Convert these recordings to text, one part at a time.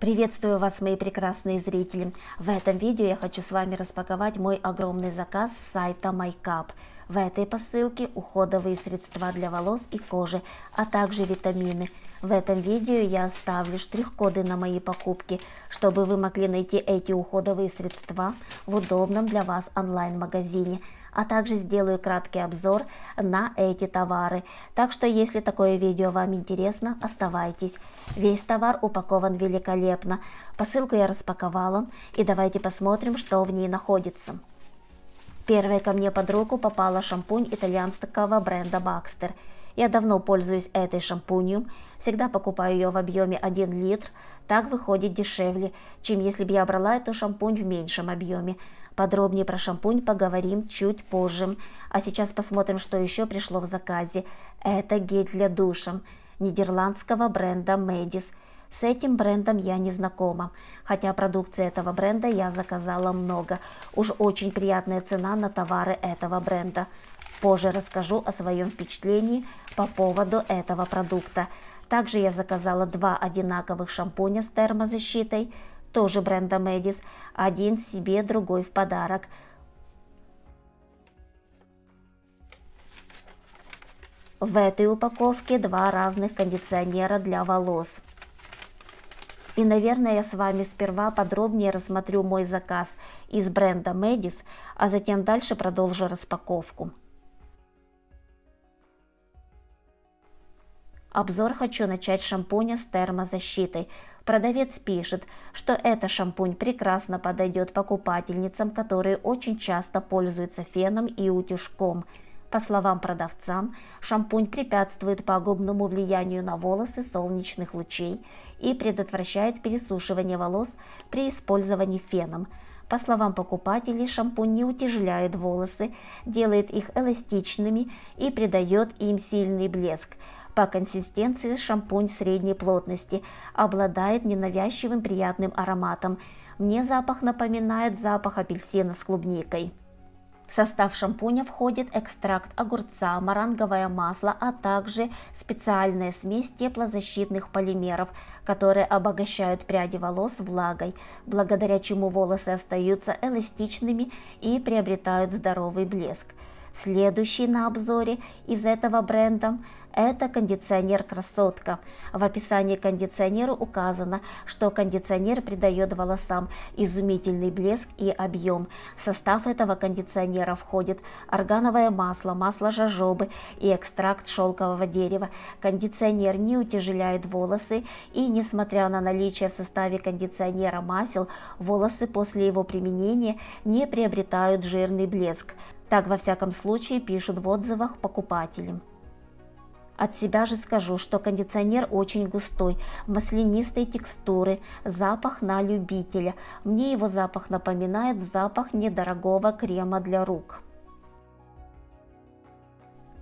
Приветствую вас, мои прекрасные зрители! В этом видео я хочу с вами распаковать мой огромный заказ с сайта MyCup. В этой посылке уходовые средства для волос и кожи, а также витамины. В этом видео я оставлю штрих-коды на мои покупки, чтобы вы могли найти эти уходовые средства в удобном для вас онлайн-магазине – а также сделаю краткий обзор на эти товары. Так что, если такое видео вам интересно, оставайтесь. Весь товар упакован великолепно. Посылку я распаковала, и давайте посмотрим, что в ней находится. Первой ко мне под руку попала шампунь итальянского бренда Baxter. Я давно пользуюсь этой шампунью, всегда покупаю ее в объеме 1 литр, так выходит дешевле, чем если бы я брала эту шампунь в меньшем объеме. Подробнее про шампунь поговорим чуть позже. А сейчас посмотрим, что еще пришло в заказе. Это гель для душа нидерландского бренда Medis. С этим брендом я не знакома, хотя продукции этого бренда я заказала много. Уж очень приятная цена на товары этого бренда. Позже расскажу о своем впечатлении по поводу этого продукта. Также я заказала два одинаковых шампуня с термозащитой – тоже бренда Мэдис, один себе, другой в подарок. В этой упаковке два разных кондиционера для волос. И, наверное, я с вами сперва подробнее рассмотрю мой заказ из бренда Мэдис, а затем дальше продолжу распаковку. Обзор хочу начать с шампуня с термозащитой – Продавец пишет, что это шампунь прекрасно подойдет покупательницам, которые очень часто пользуются феном и утюжком. По словам продавца, шампунь препятствует пагубному влиянию на волосы солнечных лучей и предотвращает пересушивание волос при использовании феном. По словам покупателей, шампунь не утяжеляет волосы, делает их эластичными и придает им сильный блеск, по консистенции шампунь средней плотности, обладает ненавязчивым приятным ароматом. Мне запах напоминает запах апельсина с клубникой. В состав шампуня входит экстракт огурца, моранговое масло, а также специальная смесь теплозащитных полимеров, которые обогащают пряди волос влагой, благодаря чему волосы остаются эластичными и приобретают здоровый блеск. Следующий на обзоре из этого бренда – это кондиционер «Красотка». В описании кондиционера указано, что кондиционер придает волосам изумительный блеск и объем. В состав этого кондиционера входит органовое масло, масло жожобы и экстракт шелкового дерева. Кондиционер не утяжеляет волосы и, несмотря на наличие в составе кондиционера масел, волосы после его применения не приобретают жирный блеск. Так, во всяком случае, пишут в отзывах покупателям. От себя же скажу, что кондиционер очень густой, маслянистой текстуры, запах на любителя. Мне его запах напоминает запах недорогого крема для рук.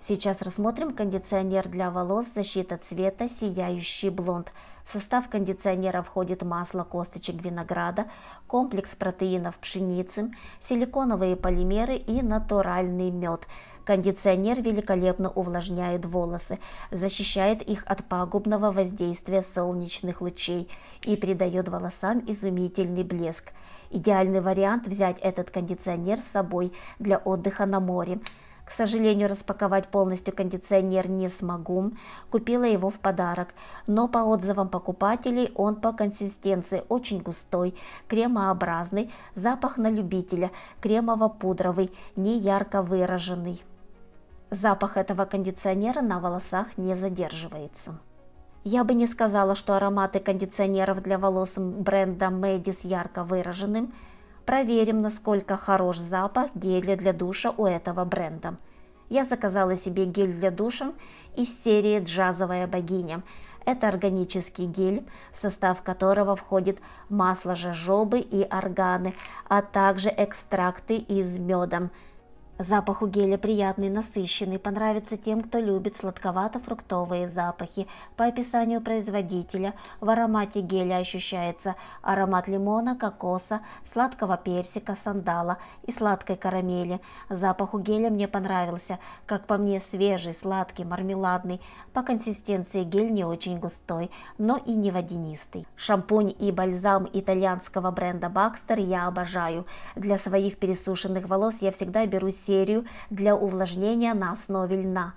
Сейчас рассмотрим кондиционер для волос, защита цвета, сияющий блонд – в состав кондиционера входит масло косточек винограда, комплекс протеинов пшеницы, силиконовые полимеры и натуральный мед. Кондиционер великолепно увлажняет волосы, защищает их от пагубного воздействия солнечных лучей и придает волосам изумительный блеск. Идеальный вариант взять этот кондиционер с собой для отдыха на море. К сожалению, распаковать полностью кондиционер не смогу, купила его в подарок, но по отзывам покупателей он по консистенции очень густой, кремообразный, запах на любителя, кремово-пудровый, не ярко выраженный. Запах этого кондиционера на волосах не задерживается. Я бы не сказала, что ароматы кондиционеров для волос бренда Мэдис ярко выражены, Проверим, насколько хорош запах геля для душа у этого бренда. Я заказала себе гель для душа из серии «Джазовая богиня». Это органический гель, в состав которого входит масло жожобы и органы, а также экстракты из меда. Запах у геля приятный, насыщенный, понравится тем, кто любит сладковато-фруктовые запахи. По описанию производителя в аромате геля ощущается аромат лимона, кокоса, сладкого персика, сандала и сладкой карамели. Запах у геля мне понравился, как по мне свежий, сладкий, мармеладный. По консистенции гель не очень густой, но и не водянистый. Шампунь и бальзам итальянского бренда Бакстер я обожаю. Для своих пересушенных волос я всегда беру сердце серию для увлажнения на основе льна.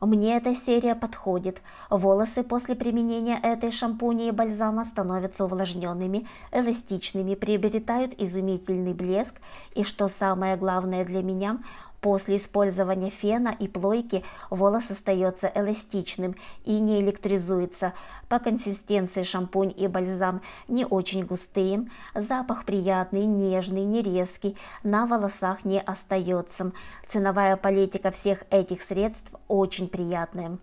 Мне эта серия подходит. Волосы после применения этой шампуня и бальзама становятся увлажненными, эластичными, приобретают изумительный блеск и, что самое главное для меня, После использования фена и плойки волос остается эластичным и не электризуется. По консистенции шампунь и бальзам не очень густые, запах приятный, нежный, не резкий, на волосах не остается. Ценовая политика всех этих средств очень приятная.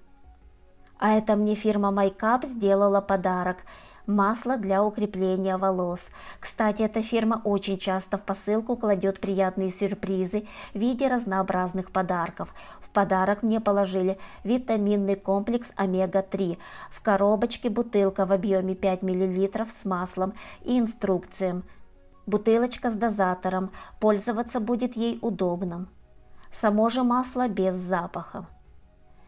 А это мне фирма MyCap сделала подарок – масло для укрепления волос. Кстати, эта фирма очень часто в посылку кладет приятные сюрпризы в виде разнообразных подарков. В подарок мне положили витаминный комплекс омега-3 в коробочке бутылка в объеме 5 мл с маслом и инструкциям. Бутылочка с дозатором, пользоваться будет ей удобно. Само же масло без запаха.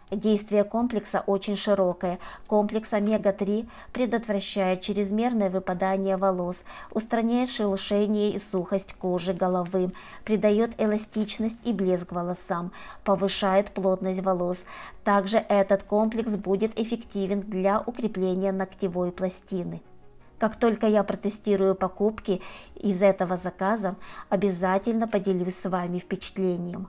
Действие комплекса очень широкое. Комплекс омега-3 предотвращает чрезмерное выпадание волос, устраняет шелушение и сухость кожи головы, придает эластичность и блеск волосам, повышает плотность волос. Также этот комплекс будет эффективен для укрепления ногтевой пластины. Как только я протестирую покупки из этого заказа, обязательно поделюсь с вами впечатлением.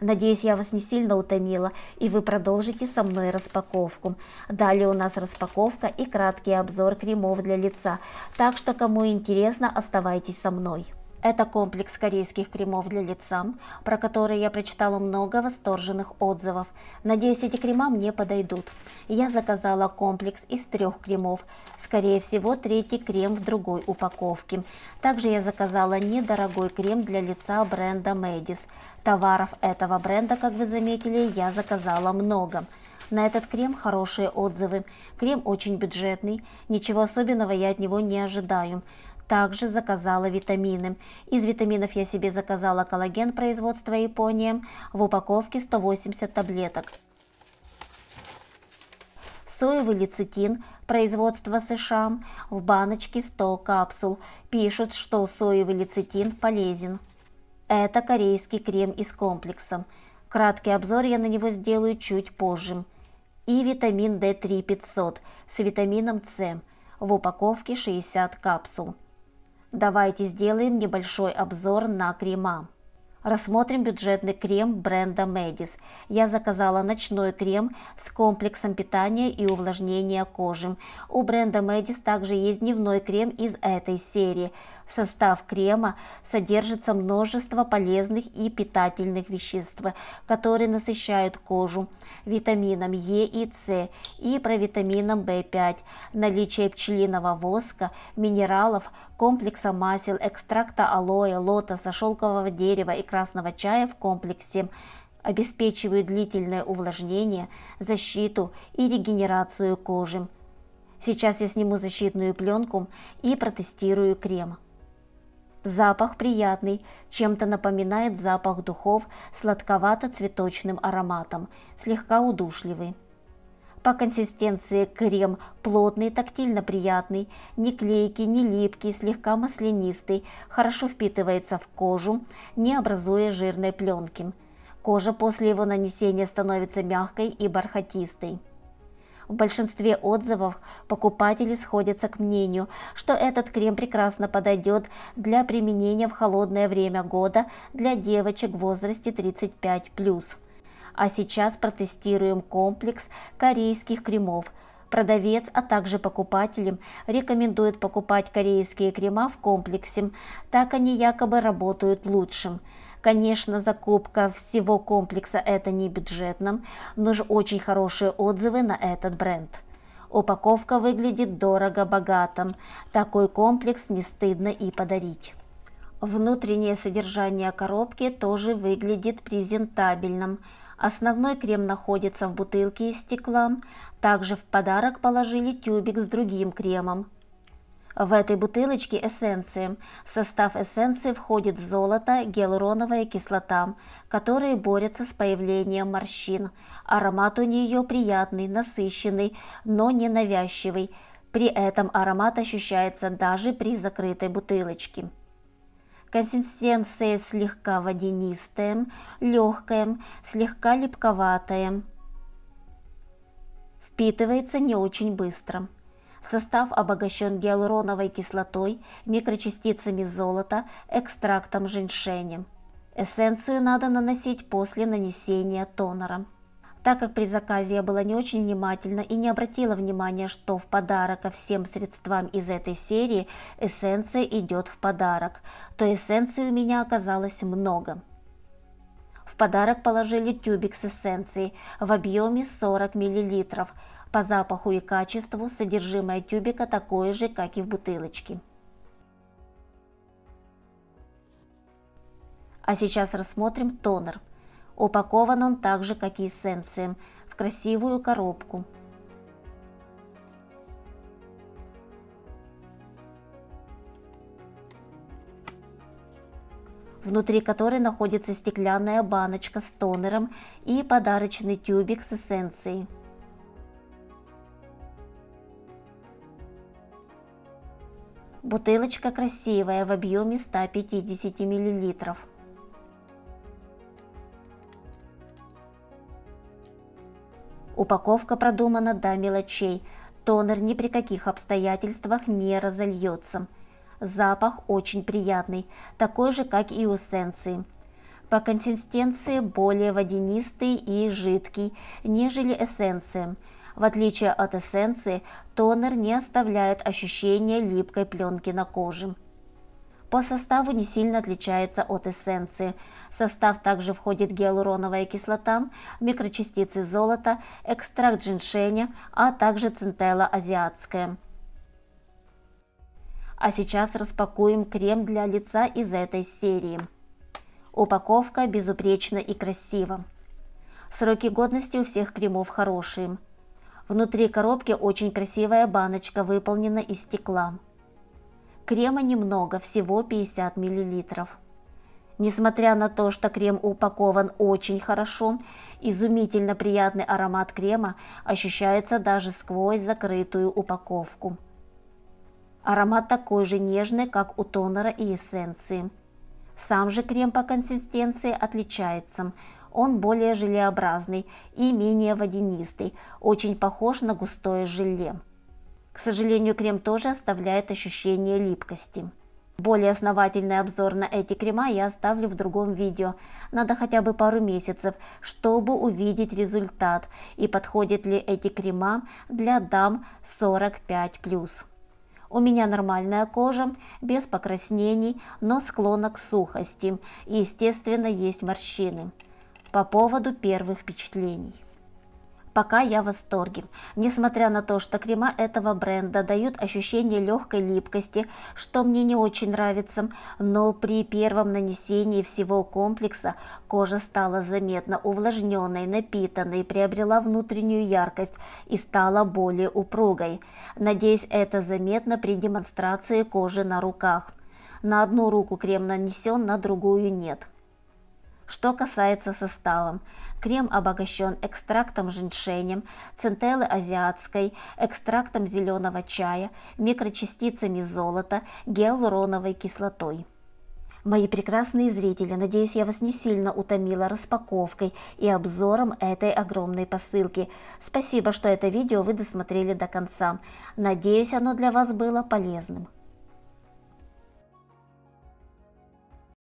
Надеюсь, я вас не сильно утомила, и вы продолжите со мной распаковку. Далее у нас распаковка и краткий обзор кремов для лица, так что кому интересно, оставайтесь со мной. Это комплекс корейских кремов для лица, про которые я прочитала много восторженных отзывов. Надеюсь, эти крема мне подойдут. Я заказала комплекс из трех кремов. Скорее всего, третий крем в другой упаковке. Также я заказала недорогой крем для лица бренда Medis. Товаров этого бренда, как вы заметили, я заказала много. На этот крем хорошие отзывы. Крем очень бюджетный, ничего особенного я от него не ожидаю также заказала витамины. Из витаминов я себе заказала коллаген производства Япония в упаковке 180 таблеток. Соевый лецитин производства США в баночке 100 капсул. Пишут, что соевый лецитин полезен. Это корейский крем из комплекса. Краткий обзор я на него сделаю чуть позже. И витамин D3 500 с витамином С в упаковке 60 капсул. Давайте сделаем небольшой обзор на крема. Рассмотрим бюджетный крем бренда Medis. Я заказала ночной крем с комплексом питания и увлажнения кожи. У бренда Medis также есть дневной крем из этой серии – состав крема содержится множество полезных и питательных веществ, которые насыщают кожу витамином Е и С и провитамином В5. Наличие пчелиного воска, минералов, комплекса масел, экстракта алоэ, лотоса, шелкового дерева и красного чая в комплексе обеспечивают длительное увлажнение, защиту и регенерацию кожи. Сейчас я сниму защитную пленку и протестирую крем. Запах приятный, чем-то напоминает запах духов сладковато-цветочным ароматом, слегка удушливый. По консистенции крем плотный, тактильно приятный, не клейкий, не липкий, слегка маслянистый, хорошо впитывается в кожу, не образуя жирной пленки. Кожа после его нанесения становится мягкой и бархатистой. В большинстве отзывов покупатели сходятся к мнению, что этот крем прекрасно подойдет для применения в холодное время года для девочек в возрасте 35+. А сейчас протестируем комплекс корейских кремов – Продавец, а также покупателям рекомендует покупать корейские крема в комплексе, так они якобы работают лучшим. Конечно, закупка всего комплекса это не бюджетно, но же очень хорошие отзывы на этот бренд. Упаковка выглядит дорого богатым, такой комплекс не стыдно и подарить. Внутреннее содержание коробки тоже выглядит презентабельным. Основной крем находится в бутылке из стекла. Также в подарок положили тюбик с другим кремом. В этой бутылочке эссенции. В состав эссенции входит золото, гиалуроновая кислота, которые борются с появлением морщин. Аромат у нее приятный, насыщенный, но не навязчивый. При этом аромат ощущается даже при закрытой бутылочке. Консистенция слегка водянистая, легкая, слегка липковатая. Впитывается не очень быстро. Состав обогащен гиалуроновой кислотой, микрочастицами золота, экстрактом женьшеня. Эссенцию надо наносить после нанесения тонера. Так как при заказе я была не очень внимательна и не обратила внимания, что в подарок ко всем средствам из этой серии эссенция идет в подарок, то эссенции у меня оказалось много. В подарок положили тюбик с эссенцией в объеме 40 миллилитров. По запаху и качеству содержимое тюбика такое же, как и в бутылочке. А сейчас рассмотрим тонер. Упакован он так же, как и эссенция, в красивую коробку. внутри которой находится стеклянная баночка с тонером и подарочный тюбик с эссенцией. Бутылочка красивая в объеме 150 мл. Упаковка продумана до мелочей. Тонер ни при каких обстоятельствах не разольется. Запах очень приятный, такой же, как и у эссенции. По консистенции более водянистый и жидкий, нежели эссенция – в отличие от эссенции, тонер не оставляет ощущения липкой пленки на коже. По составу не сильно отличается от эссенции. В состав также входит гиалуроновая кислота, микрочастицы золота, экстракт женьшеня, а также центелла азиатская. А сейчас распакуем крем для лица из этой серии. Упаковка безупречна и красива. Сроки годности у всех кремов хорошие. Внутри коробки очень красивая баночка, выполнена из стекла. Крема немного, всего 50 мл. Несмотря на то, что крем упакован очень хорошо, изумительно приятный аромат крема ощущается даже сквозь закрытую упаковку. Аромат такой же нежный, как у тонера и эссенции. Сам же крем по консистенции отличается – он более желеобразный и менее водянистый, очень похож на густое желе. К сожалению, крем тоже оставляет ощущение липкости. Более основательный обзор на эти крема я оставлю в другом видео. Надо хотя бы пару месяцев, чтобы увидеть результат и подходят ли эти крема для дам 45+. У меня нормальная кожа, без покраснений, но склона к сухости и, естественно, есть морщины по поводу первых впечатлений. Пока я в восторге, несмотря на то, что крема этого бренда дают ощущение легкой липкости, что мне не очень нравится, но при первом нанесении всего комплекса кожа стала заметно увлажненной, напитанной, приобрела внутреннюю яркость и стала более упругой. Надеюсь, это заметно при демонстрации кожи на руках. На одну руку крем нанесен, на другую нет. Что касается состава, крем обогащен экстрактом женьшеня, центеллы азиатской, экстрактом зеленого чая, микрочастицами золота, гиалуроновой кислотой. Мои прекрасные зрители, надеюсь, я вас не сильно утомила распаковкой и обзором этой огромной посылки. Спасибо, что это видео вы досмотрели до конца. Надеюсь, оно для вас было полезным.